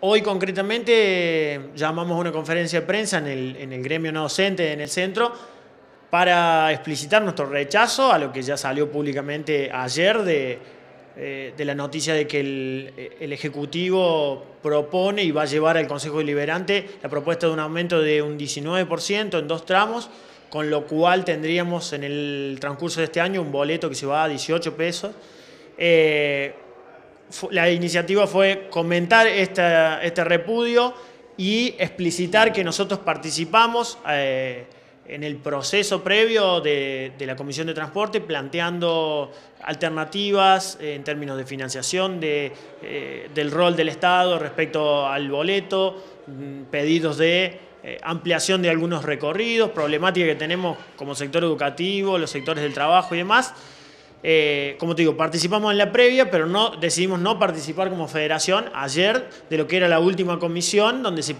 Hoy concretamente llamamos a una conferencia de prensa en el, gremio no docente, en el centro, para explicitar nuestro rechazo a lo que ya salió públicamente ayer de, eh, la noticia de que el, Ejecutivo propone y va a llevar al Consejo Deliberante la propuesta de un aumento de un 19% en dos tramos, con lo cual tendríamos en el transcurso de este año un boleto que se va a 18 pesos. Eh, la iniciativa fue comentar este, repudio y explicitar que nosotros participamos eh, en el proceso previo de, la Comisión de Transporte planteando alternativas eh, en términos de financiación eh, del rol del Estado respecto al boleto, mm, pedidos de ampliación de algunos recorridos, problemática que tenemos como sector educativo, los sectores del trabajo y demás. Eh, como te digo, participamos en la previa, pero decidimos no participar como federación ayer de lo que era la última comisión, donde se,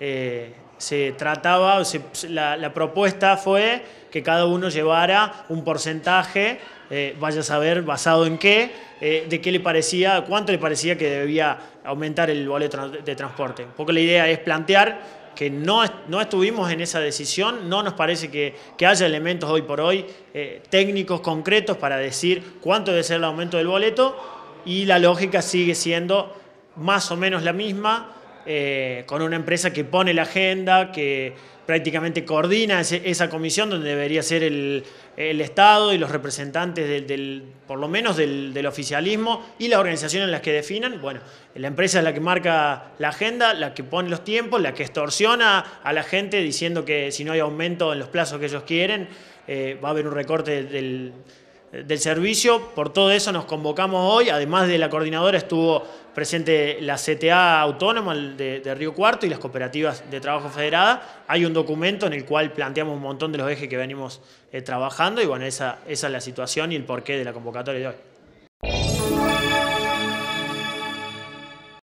eh, se trataba, la, propuesta fue que cada uno llevara un porcentaje, eh, vaya a saber basado en qué, de qué le parecía, cuánto le parecía que debía aumentar el boleto de transporte. Porque la idea es plantear que no, estuvimos en esa decisión, no nos parece que, haya elementos hoy por hoy eh, técnicos concretos para decir cuánto debe ser el aumento del boleto y la lógica sigue siendo más o menos la misma, eh, con una empresa que pone la agenda, que prácticamente coordina esa comisión donde debería ser el, Estado y los representantes del, por lo menos del, oficialismo y las organizaciones en las que definan. Bueno, la empresa es la que marca la agenda, la que pone los tiempos, la que extorsiona a la gente diciendo que si no hay aumento en los plazos que ellos quieren, eh, va a haber un recorte del eh, del servicio. Por todo eso nos convocamos hoy. Además de la coordinadora estuvo presente la CTA autónoma de, Río Cuarto y las cooperativas de trabajo federada. Hay un documento en el cual planteamos un montón de los ejes que venimos eh, trabajando y bueno, esa, esa es la situación y el porqué de la convocatoria de hoy.